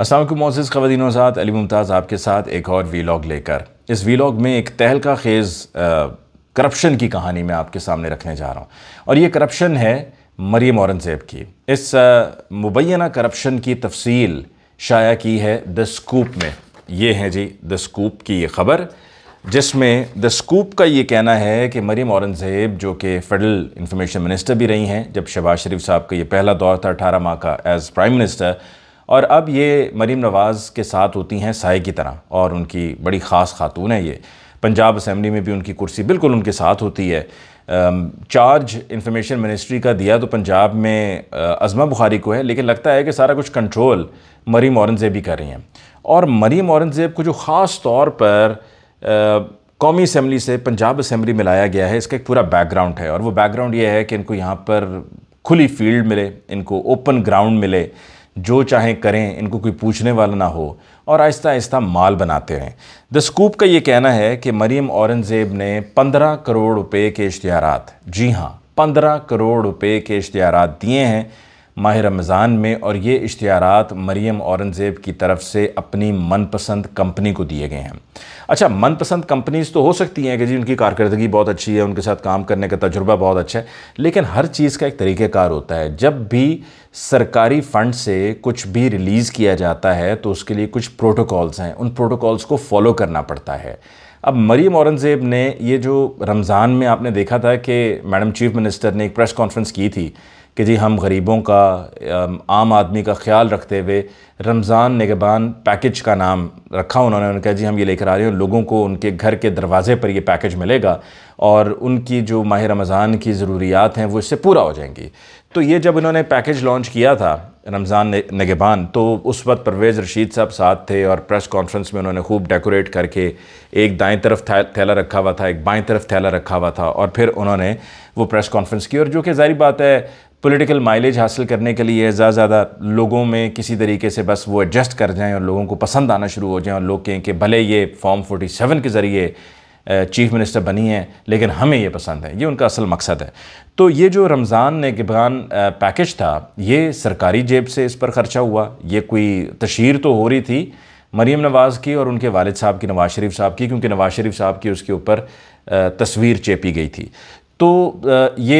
असलम मोज़ ख़वान आजाद अली मुमताज़ आपके साथ एक और वीलॉग लेकर इस वीलॉग में एक तहलका खेज़ करप्शन की कहानी मैं आपके सामने रखने जा रहा हूँ और ये करप्शन है मरीम औरंगज़ेब की इस मुबैना करप्शन की तफसील शाया की है द स्कूप में ये है जी द स्कूप की ये ख़बर जिसमें द स्कूप का ये कहना है कि मरीम औरंगज़ेब जो कि फेडरल इंफॉर्मेशन मिनिस्टर भी रही हैं जब शहबाज शरीफ साहब का ये पहला दौर था अठारह माह का एज़ प्राइम मिनिस्टर और अब ये मरीम नवाज़ के साथ होती हैं साय की तरह और उनकी बड़ी ख़ास खातून है ये पंजाब असम्बली में भी उनकी कुर्सी बिल्कुल उनके साथ होती है चार्ज इंफॉर्मेशन मिनिस्ट्री का दिया तो पंजाब में अजमा बुखारी को है लेकिन लगता है कि सारा कुछ कंट्रोल मरीम औरंगज़ेब ही कर रही हैं और मरीम औरंगज़ेब को जो ख़ास तौर पर कौमी असम्बली से पंजाब असम्बली में लाया गया है इसका एक पूरा बैकग्राउंड है और वो बैकग्राउंड ये है कि इनको यहाँ पर खुली फील्ड मिले इनको ओपन ग्राउंड मिले जो चाहे करें इनको कोई पूछने वाला ना हो और आहिस्ता आहिस्ता माल बनाते रहें द स्कूप का ये कहना है कि मरीम औरंगज़ेब ने पंद्रह करोड़ रुपए के इश्तारात जी हाँ पंद्रह करोड़ रुपए के इश्तारात दिए हैं माह रमज़ान में और ये इश्तारात मरीम औरंगज़ेब की तरफ से अपनी मनपसंद कंपनी को दिए गए हैं अच्छा मनपसंद कंपनीज़ तो हो सकती हैं कि जी उनकी कारकर्दगी बहुत अच्छी है उनके साथ काम करने का तजुर्बा बहुत अच्छा है लेकिन हर चीज़ का एक तरीक़ेकार होता है जब भी सरकारी फ़ंड से कुछ भी रिलीज़ किया जाता है तो उसके लिए कुछ प्रोटोकॉल्स हैं उन प्रोटोकॉल्स को फॉलो करना पड़ता है अब मरीम औरंगज़ेब ने ये जो रमज़ान में आपने देखा था कि मैडम चीफ़ मिनिस्टर ने एक प्रेस कॉन्फ्रेंस की थी कि जी हम गरीबों का आम आदमी का ख्याल रखते हुए रमज़ान निगबान पैकेज का नाम रखा उन्होंने उन्होंने कहा जी हम ये लेकर आ रहे हैं लोगों को उनके घर के दरवाज़े पर ये पैकेज मिलेगा और उनकी जो माह रमज़ान की ज़रूरियात हैं वो इससे पूरा हो जाएंगी तो ये जब इन्होंने पैकेज लॉन्च किया था रमज़ान नगेबान तो उस वक्त परवेज़ रशीद साहब साथ थे और प्रेस कॉन्फ्रेंस में उन्होंने खूब डेकोरेट करके एक दाएं तरफ थैला रखा हुआ था एक बाएं तरफ थैला रखा हुआ था और फिर उन्होंने वो प्रेस कॉन्फ्रेंस की और जो कि जारी बात है पॉलिटिकल माइलेज हासिल करने के लिए ज़्यादा ज़्यादा लोगों में किसी तरीके से बस वो एडजस्ट कर जाएँ और लोगों को पसंद आना शुरू हो जाएँ और लोग कहें कि भले ये फॉर्म सेवन के ज़रिए चीफ मिनिस्टर बनी हैं लेकिन हमें ये पसंद है ये उनका असल मकसद है तो ये जो रमज़ान ने गिबान पैकेज था ये सरकारी जेब से इस पर ख़र्चा हुआ ये कोई तशहर तो हो रही थी मरीम नवाज़ की और उनके वालिद साहब की नवाज़ शरीफ साहब की क्योंकि नवाज़ शरीफ साहब की उसके ऊपर तस्वीर चेपी गई थी तो ये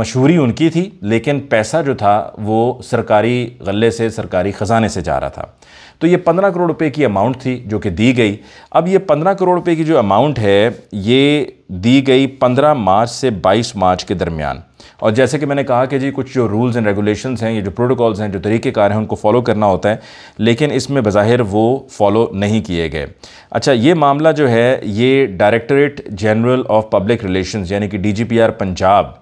मशहूरी उनकी थी लेकिन पैसा जो था वो सरकारी गले से सरकारी ख़जाने से जा रहा था तो ये पंद्रह करोड़ रुपए की अमाउंट थी जो कि दी गई अब ये पंद्रह करोड़ रुपए की जो अमाउंट है ये दी गई पंद्रह मार्च से बाईस मार्च के दरमियान और जैसे कि मैंने कहा कि जी कुछ जो रूल्स एंड रेगुलेशंस हैं ये जो प्रोटोकॉल्स हैं जो तरीक़ेकार हैं उनको फॉलो करना होता है लेकिन इसमें बज़ाहिर वो फॉलो नहीं किए गए अच्छा ये मामला जो है ये directorate general of public relation यानी कि डी पंजाब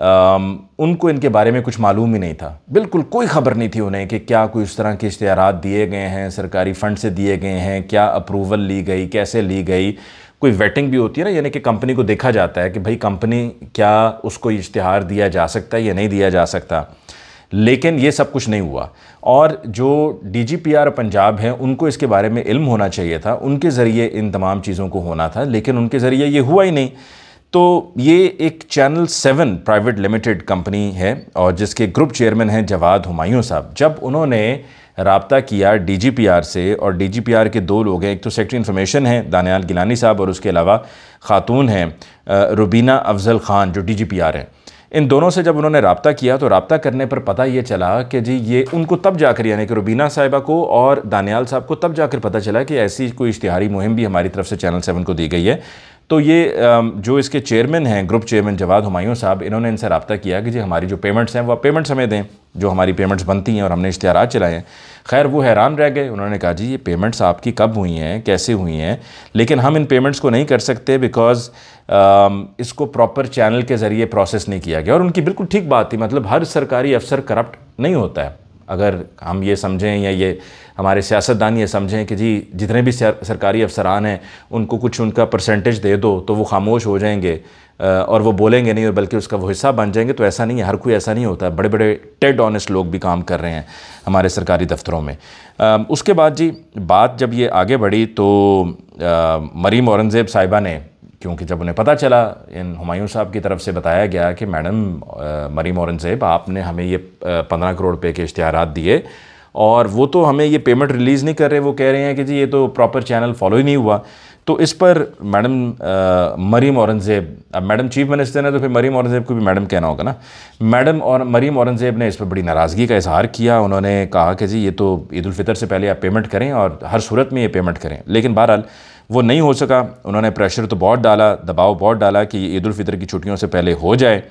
आम, उनको इनके बारे में कुछ मालूम ही नहीं था बिल्कुल कोई खबर नहीं थी उन्हें कि क्या कोई उस तरह के इश्तहार दिए गए हैं सरकारी फ़ंड से दिए गए हैं क्या अप्रूवल ली गई कैसे ली गई कोई वेटिंग भी होती है ना यानी कि कंपनी को देखा जाता है कि भाई कंपनी क्या उसको इश्तहार दिया जा सकता है या नहीं दिया जा सकता लेकिन ये सब कुछ नहीं हुआ और जो डीजीपीआर पंजाब हैं उनको इसके बारे में इल्म होना चाहिए था उनके ज़रिए इन तमाम चीज़ों को होना था लेकिन उनके ज़रिए ये हुआ ही नहीं तो ये एक channel seven private limited company है और जिसके ग्रुप चेयरमैन हैं जवाद हमायूँ साहब जब उन्होंने रबता किया डी जी पी आर से और डी जी पी आर के दो लोग हैं एक तो सेक्रेटरी इन्फॉर्मेशन है दानियाल गिलानी साहब और उसके अलावा ख़ातून हैं रुबीना अफजल ख़ान जो डी जी पी आर हैं इन दोनों से जब उन्होंने रबता किया तो रबता करने पर पता ये चला कि जी ये उनको तब जाकर यानी कि रुबीना साहिबा को और दानियाल साहब को तब जाकर पता चला कि ऐसी कोई इश्तहारी मुहिम भी हमारी तरफ से चैनल सेवन को दी गई है तो ये जो इसके चेयरमैन हैं ग्रुप चेयरमैन जवाद हमायूं साहब इन्होंने इनसे रबा किया कि जी हमारी जो पेमेंट्स हैं वह पेमेंट्स हमें दें जो हमारी पेमेंट्स बनती हैं और हमने इश्तहार चलाए हैं खैर वो हैरान रह गए उन्होंने कहा जी ये पेमेंट्स आपकी कब हुई हैं कैसे हुई हैं लेकिन हम इन पेमेंट्स को नहीं कर सकते बिकॉज इसको प्रॉपर चैनल के ज़रिए प्रोसेस नहीं किया गया और उनकी बिल्कुल ठीक बात थी मतलब हर सरकारी अफसर करप्ट नहीं होता है अगर हम ये समझें या ये हमारे सियासतदान ये समझें कि जी जितने भी सरकारी अफसरान हैं उनको कुछ उनका परसेंटेज दे दो तो वो खामोश हो जाएंगे और वो बोलेंगे नहीं और बल्कि उसका वो हिस्सा बन जाएंगे तो ऐसा नहीं है हर कोई ऐसा नहीं होता बड़े बड़े टेड ऑनेस्ट लोग भी काम कर रहे हैं हमारे सरकारी दफ्तरों में उसके बाद जी बात जब ये आगे बढ़ी तो मरीम औरंगज़ेब साहिबा ने क्योंकि जब उन्हें पता चला इन हुमायूं साहब की तरफ से बताया गया कि मैडम मरीम औरंगज़ेब आपने हमें ये पंद्रह करोड़ रुपये के इश्तहार दिए और वो तो हमें ये पेमेंट रिलीज़ नहीं कर रहे वो कह रहे हैं कि जी ये तो प्रॉपर चैनल फॉलो ही नहीं हुआ तो इस पर मैडम मरीम औरंगज़ेब अब मैडम चीफ मिनिस्टर ने तो फिर मरीम औरंगज़ेब को भी मैडम कहना होगा ना मैडम और मरीम औरंगज़ेब ने इस पर बड़ी नाराज़गी का इजहार किया उन्होंने कहा कि जी ये तो ईद उलफ़ितर से पहले आप पेमेंट करें और हर सूरत में ये पेमेंट करें लेकिन बहरहाल वो नहीं हो सका उन्होंने प्रेशर तो बहुत डाला दबाव बहुत डाला कि ईद उलफ़ितर की छुट्टियों से पहले हो जाए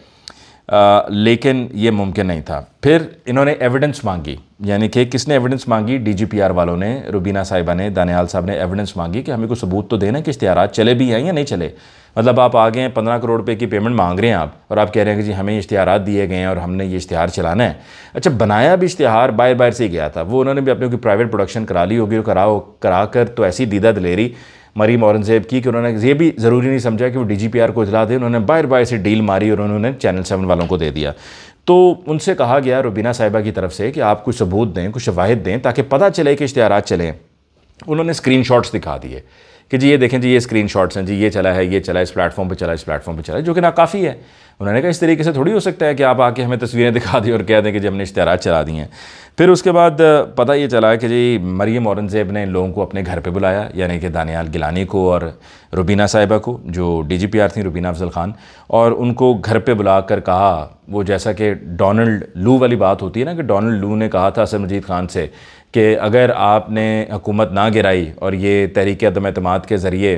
आ, लेकिन ये मुमकिन नहीं था फिर इन्होंने एविडेंस मांगी यानी कि किसने एविडेंस मांगी डीजीपीआर वालों ने रुबीना साहिबा ने दानियाल साहब ने एविडेंस मांगी कि हमें को सबूत तो देना कि इश्तहार चले भी हैं या नहीं चले मतलब आप आ गए हैं पंद्रह करोड़ रुपये की पेमेंट मांग रहे हैं आप और आप कह रहे हैं कि जी हमें इश्तहार दिए गए हैं और हमने ये इश्तहार चलाना है अच्छा बनाया भी इश्तहार बाहर बाहर से ही गया था वो उन्होंने भी अपने की प्राइवेट प्रोडक्शन करा ली होगी और करा करा कर तो ऐसी दीदा दलेरी मरीम औरंगजेब की कि उन्होंने ये भी ज़रूरी नहीं समझा कि वो डी जी पी आर को इतला दें उन्होंने बाहर बाहर से डील मारी और उन्होंने चैनल सेवन वालों को दे दिया तो उनसे कहा गया रुबीना साहिबा की तरफ से कि आप कुछ सबूत दें कुछ शवाहद दें ताकि पता चले कि इश्तहार चलें उन्होंने स्क्रीन दिखा दिए कि जी ये देखें जी ये स्क्रीन हैं जी ये चला है ये चला इस प्लेटफॉर्म पर चला इस प्लेटफॉर्म पर चला जो कि नाकाफ़ी है उन्होंने कहा इस तरीके से थोड़ी हो सकता है कि आप आके हमें तस्वीरें दिखा दी और कह दें कि जी हमने इश्तहार चला दिए हैं फिर उसके बाद पता ये चला कि जी मरीम औरंगज़ेब ने इन लोगों को अपने घर पे बुलाया यानी कि दानियाल गिलानी को और रुबीना साहिबा को जो डीजीपीआर थी रुबीना अफजल ख़ान और उनको घर पे बुला कर कहा वो जैसा कि डोनाल्ड लू वाली बात होती है ना कि डोनाल्ड लू ने कहा था असर मजीद ख़ान से कि अगर आपने हुकूमत ना गिराई और ये तहरीक अदम अतमाद के ज़रिए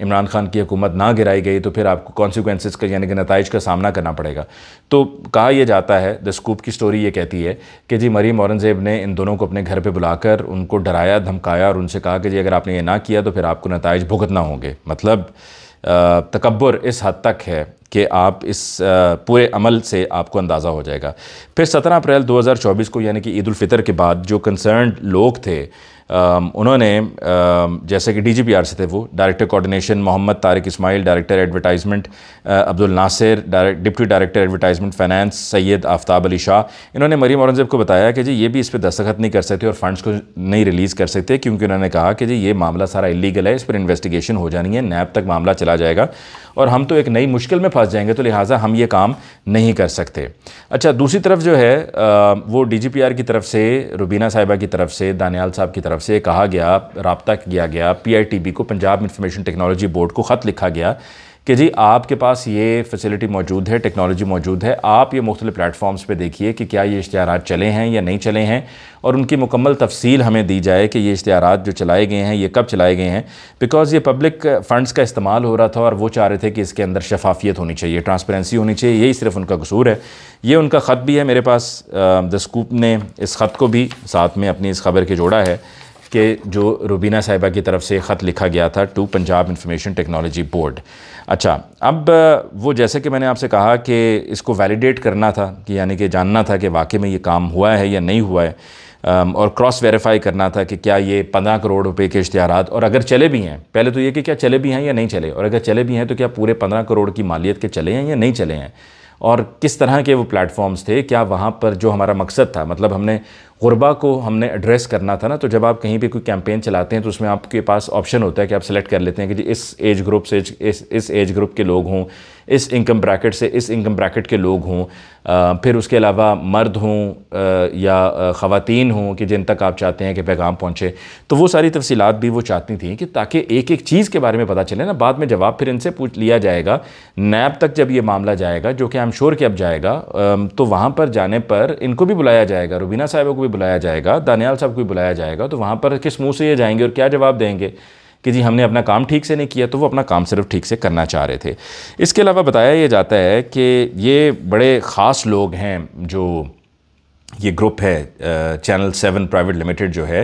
इमरान खान की हुकूमत ना गिराई गई तो फिर आपको कॉन्सिक्वेंसेस का यानी कि नतज का सामना करना पड़ेगा तो कहा यह जाता है द स्कूप की स्टोरी ये कहती है कि जी मरीम औरंगज़ेब ने इन दोनों को अपने घर पर बुलाकर उनको डराया धमकाया और उनसे कहा कि जी अगर आपने ये ना किया तो फिर आपको नतज भुगतना होंगे मतलब तकबर इस हद तक है कि आप इस पूरे अमल से आपको अंदाज़ा हो जाएगा फिर 17 अप्रैल 2024 को यानी कि ईदालफ़ितर के बाद जो कंसर्न लोग थे उन्होंने जैसे कि डीजीपीआर से थे वो director coordination Mohammad Tariq Ismail director advertisement Abdul Nasir direct deputy director advertisement finance Syed Aftab Ali Shah इन्होंने मरीम औरंगजेब को बताया कि जी ये भी इस पर दस्तखत नहीं कर सकते और फंड्स को नहीं रिलीज़ कर सकते क्योंकि उन्होंने कहा कि जी ये मामला सारा इलीगल है इस पर इन्वेस्टिगेशन हो जानी है नैब तक मामला चला जाएगा और हम तो एक नई मुश्किल में फंस जाएंगे तो लिहाजा हम ये काम नहीं कर सकते अच्छा दूसरी तरफ जो है वो डी की तरफ से रुबीना साहिबा की तरफ से दानियाल साहब की तरफ से कहा गया रबता किया गया पी को पंजाब इंफॉर्मेशन टेक्नोलॉजी बोर्ड को ख़त लिखा गया कि जी आपके पास ये फैसिलिटी मौजूद है टेक्नोलॉजी मौजूद है आप ये मुख्तलि प्लेटफॉर्म्स पे देखिए कि क्या ये इश्तहार चले हैं या नहीं चले हैं और उनकी मुकम्मल तफसील हमें दी जाए कि ये इश्तहार जो चलाए गए हैं ये कब चलाए गए हैं बिकॉज़ ये पब्लिक फ़ंड्स का इस्तेमाल हो रहा था और वो चाह रहे थे कि इसके अंदर शफाफियत होनी चाहिए ट्रांसपेरेंसी होनी चाहिए यही सिर्फ उनका कसूर है ये उनका ख़त भी है मेरे पास दस्कूप ने इस ख़त को भी साथ में अपनी इस खबर के जोड़ा है कि जो रुबीना साहिबा की तरफ से ख़त लिखा गया था to Punjab information technology board अच्छा अब वो जैसे कि मैंने आपसे कहा कि इसको वैलिडेट करना था कि यानी कि जानना था कि वाकई में ये काम हुआ है या नहीं हुआ है और क्रॉस वेरीफाई करना था कि क्या ये पंद्रह करोड़ रुपए के इश्तहार और अगर चले भी हैं पहले तो ये कि क्या चले भी हैं या नहीं चले और अगर चले भी हैं तो क्या पूरे पंद्रह करोड़ की मालियत के चले हैं या नहीं चले हैं और किस तरह के वो प्लेटफॉर्म्स थे क्या वहाँ पर जो हमारा मकसद था मतलब हमने गुरबा को हमने एड्रेस करना था ना तो जब आप कहीं पे कोई कैंपेन चलाते हैं तो उसमें आपके पास ऑप्शन होता है कि आप सेलेक्ट कर लेते हैं कि जी इस एज ग्रुप से इस इस एज ग्रुप के लोग हों इस इनकम ब्रैकेट से इस इनकम ब्रैकेट के लोग हों फिर उसके अलावा मर्द हों या ख़वान हों कि जिन तक आप चाहते हैं कि पैगाम पहुँचे तो वो सारी तफसीत भी वो चाहती थी कि ताकि एक एक चीज़ के बारे में पता चले ना बाद में जवाब फिर इनसे पूछ लिया जाएगा नैब तक जब ये मामला जाएगा जो कि आई एम श्योर कि अब जाएगा तो वहाँ पर जाने पर इनको भी बुलाया जाएगा रुबीना साहिबा को भी बुलाया जाएगा दानियाल साहब को भी बुलाया जाएगा तो वहाँ पर किस मुँह से ये जाएंगे और क्या जवाब देंगे कि जी हमने अपना काम ठीक से नहीं किया तो वो अपना काम सिर्फ ठीक से करना चाह रहे थे इसके अलावा बताया यह जाता है कि ये बड़े ख़ास लोग हैं जो ये ग्रुप है चैनल सेवन प्राइवेट लिमिटेड जो है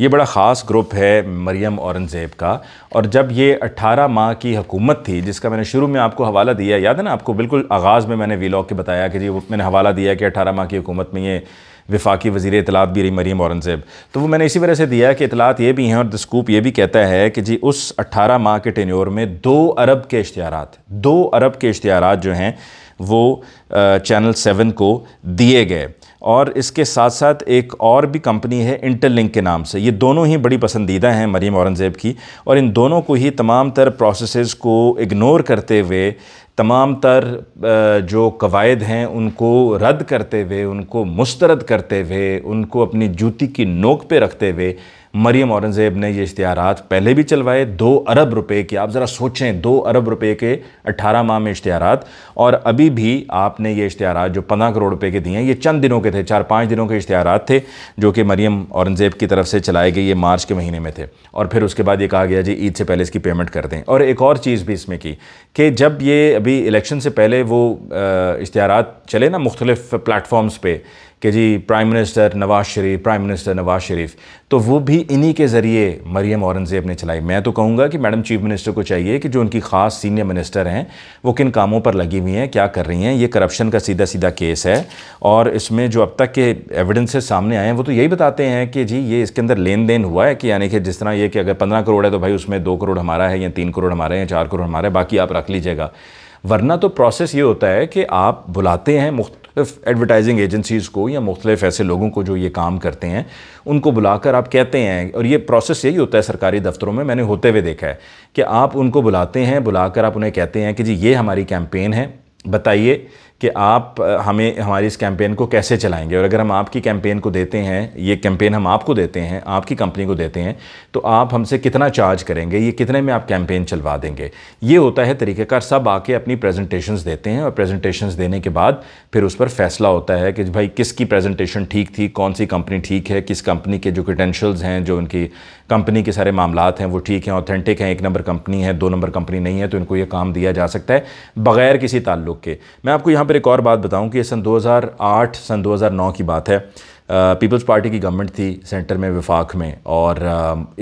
ये बड़ा ख़ास ग्रुप है मरियम औरंगज़ेब का और जब ये 18 माह की हुकूमत थी जिसका मैंने शुरू में आपको हवाला दिया याद है ना आपको बिल्कुल आगाज़ में मैंने वीलॉग के बताया कि जी मैंने हवाला दिया कि 18 माह की हुकूमत में ये वफाकी वजीर इतलात भी रही मरीम औरंगज़ेब तो वो मैंने इसी वजह से दिया कि इतलात ये भी हैं और दस्कूप ये भी कहता है कि जी उस अट्ठारह माह के टेन्योर में दो अरब के इश्तारात दो अरब के इश्तारात जो हैं वो चैनल सेवन को दिए गए और इसके साथ साथ एक और भी कंपनी है इंटरलिंक के नाम से ये दोनों ही बड़ी पसंदीदा हैं मरीम औरंगज़ेब की और इन दोनों को ही तमाम तर प्रोसेस को इग्नोर करते हुए तमाम तर जो कवायद हैं उनको रद्द करते हुए उनको मुस्तरद करते हुए उनको अपनी जूती की नोक पे रखते हुए मरियम औरंगज़ेब ने ये इश्तहार पहले भी चलवाए दो अरब रुपए के आप ज़रा सोचें दो अरब रुपए के 18 माह में इश्तहार और अभी भी आपने ये इश्तहार जो पंद्रह करोड़ रुपए के दिए हैं ये चंद दिनों के थे चार पाँच दिनों के इश्तहार थे जो कि मरियम औरंगज़ेब की तरफ से चलाए गए ये मार्च के महीने में थे और फिर उसके बाद ये कहा गया जी ईद से पहले इसकी पेमेंट कर दें और एक और चीज़ भी इसमें की कि जब ये अभी इलेक्शन से पहले वो इश्तहार चले ना मुख्तलिफ प्लेटफॉर्म्स पर कि जी prime minister Nawaz Sharif prime minister Nawaz Sharif तो वो भी इन्हीं के ज़रिए मरियम औरंगज़ेब ने चलाई मैं तो कहूँगा कि मैडम चीफ मिनिस्टर को चाहिए कि जो उनकी ख़ास सीनियर मिनिस्टर हैं वो किन कामों पर लगी हुई हैं क्या कर रही हैं ये करप्शन का सीधा सीधा केस है और इसमें जो अब तक के एविडेंसेस सामने आए हैं वो तो यही बताते हैं कि जी ये इसके अंदर लेन देन हुआ है कि यानी कि जिस तरह ये कि अगर पंद्रह करोड़ है तो भाई उसमें दो करोड़ हमारा है या तीन करोड़ हमारा है या चार करोड़ हमारा है बाकी आप रख लीजिएगा वरना तो प्रोसेस ये होता है कि आप बुलाते हैं मुख्त मुख्तफ एडवर्टाइजिंग एजेंसीज़ को या मुख्तलिफ ऐसे लोगों को जो ये काम करते हैं उनको बुलाकर आप कहते हैं और ये प्रोसेस यही होता है सरकारी दफ्तरों में मैंने होते हुए देखा है कि आप उनको बुलाते हैं बुलाकर आप उन्हें कहते हैं कि जी ये हमारी कैंपेन है बताइए कि आप हमें हमारी इस कैंपेन को कैसे चलाएंगे और अगर हम आपकी कैंपेन को देते हैं ये कैंपेन हम आपको देते हैं आपकी कंपनी को देते हैं तो आप हमसे कितना चार्ज करेंगे ये कितने में आप कैंपेन चलवा देंगे ये होता है तरीक़ेकार सब आके अपनी प्रेजेंटेशंस देते हैं और प्रेजेंटेशंस देने के बाद फिर उस पर फैसला होता है कि भाई किसकी प्रेजेंटेशन ठीक थी कौन सी कंपनी ठीक है किस कंपनी के जो क्रिडेंशल्स हैं जो उनकी कंपनी के सारे मामला हैं वो ठीक हैं ऑथेंटिक हैं एक नंबर कंपनी है दो नंबर कंपनी नहीं है तो इनको ये काम दिया जा सकता है बग़ैर किसी ताल्लुक के मैं आपको यहाँ पर एक और बात बताऊँ कि सन दो सन दो की बात है पीपल्स पार्टी की गवर्नमेंट थी सेंटर में विफाक में और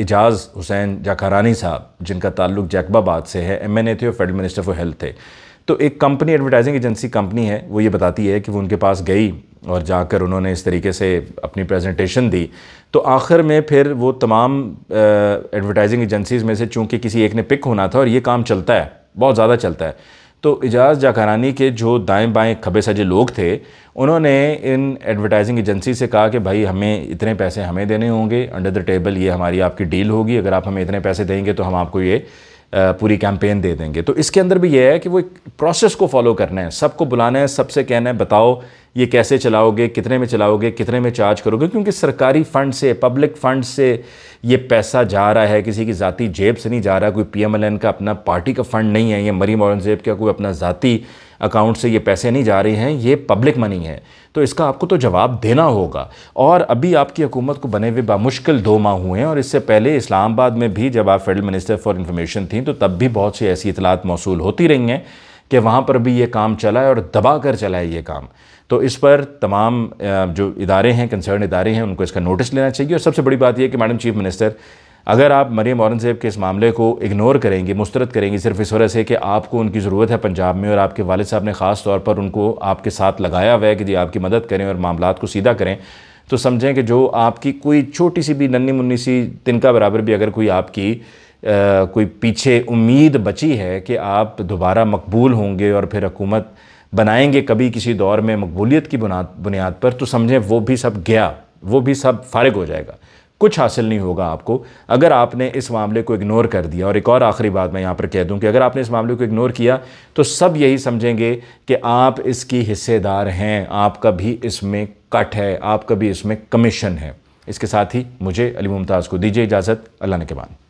एजाज़ हुसैन जाकारानी साहब जिनका ताल्लुक जैकबाबाद से है एम एन ए थे और फेडरल मिनिस्टर फॉर हेल्थ थे तो एक कंपनी एडवर्टाइजिंग एजेंसी कंपनी है वो ये बताती है कि वो उनके पास गई और जाकर उन्होंने इस तरीके से अपनी प्रेजेंटेशन दी तो आखिर में फिर वो तमाम एडवर्टाइजिंग एजेंसीज़ में से चूंकि किसी एक ने पिक होना था और ये काम चलता है बहुत ज़्यादा चलता है तो इजाज़ जाकरानी के जो दाएं बाएं खबे सजे लोग थे उन्होंने इन एडवर्टाइजिंग एजेंसी से कहा कि भाई हमें इतने पैसे हमें देने होंगे अंडर द टेबल ये हमारी आपकी डील होगी अगर आप हमें इतने पैसे देंगे तो हम आपको ये पूरी कैंपेन दे देंगे तो इसके अंदर भी ये है कि वो एक प्रोसेस को फॉलो करना है सबको बुलाना है सबसे कहना है बताओ ये कैसे चलाओगे कितने में चलाओगे कितने में चार्ज करोगे क्योंकि सरकारी फ़ंड से पब्लिक फ़ंड से ये पैसा जा रहा है किसी की जाति जेब से नहीं जा रहा कोई पी का अपना पार्टी का फ़ंड नहीं है या मरीम औरंगजेब का कोई अपना ज़ाती अकाउंट से ये पैसे नहीं जा रहे हैं ये पब्लिक मनी है तो इसका आपको तो जवाब देना होगा और अभी आपकी हुकूमत को बने हुए बामुश्किल दो माह हुए हैं और इससे पहले इस्लामाबाद में भी जब आप फेडरल मिनिस्टर फॉर इन्फॉर्मेशन थी तो तब भी बहुत सी ऐसी इतलात मौसू होती रही हैं कि वहाँ पर भी ये काम चला है और दबा कर चला है ये काम तो इस पर तमाम जो इदारे हैं कंसर्न इदारे हैं उनको इसका नोटिस लेना चाहिए और सबसे बड़ी बात यह कि मैडम चीफ मिनिस्टर अगर आप मरीम औरंगजेब के इस मामले को इग्नोर करेंगे मुस्तरद करेंगे सिर्फ इस वजह से कि आपको उनकी ज़रूरत है पंजाब में और आपके वालद साहब ने ख़ास तौर पर उनको आपके साथ लगाया हुआ है कि जी आपकी मदद करें और मामला को सीधा करें तो समझें कि जो आपकी कोई छोटी सी भी नन्नी मुन्नी सी तिनका बराबर भी अगर कोई आपकी आ, कोई पीछे उम्मीद बची है कि आप दोबारा मकबूल होंगे और फिर हकूमत बनाएंगे कभी किसी दौर में मकबूलीत की बुनियाद पर तो समझें वो भी सब गया वो भी सब फारग हो जाएगा कुछ हासिल नहीं होगा आपको अगर आपने इस मामले को इग्नोर कर दिया और एक और आखिरी बात मैं यहाँ पर कह दूँ कि अगर आपने इस मामले को इग्नोर किया तो सब यही समझेंगे कि आप इसकी हिस्सेदार हैं आपका भी इसमें कट है आपका भी इसमें कमीशन है इसके साथ ही मुझे अली मुमताज़ को दीजिए इजाज़त अल्लाह ने के बाद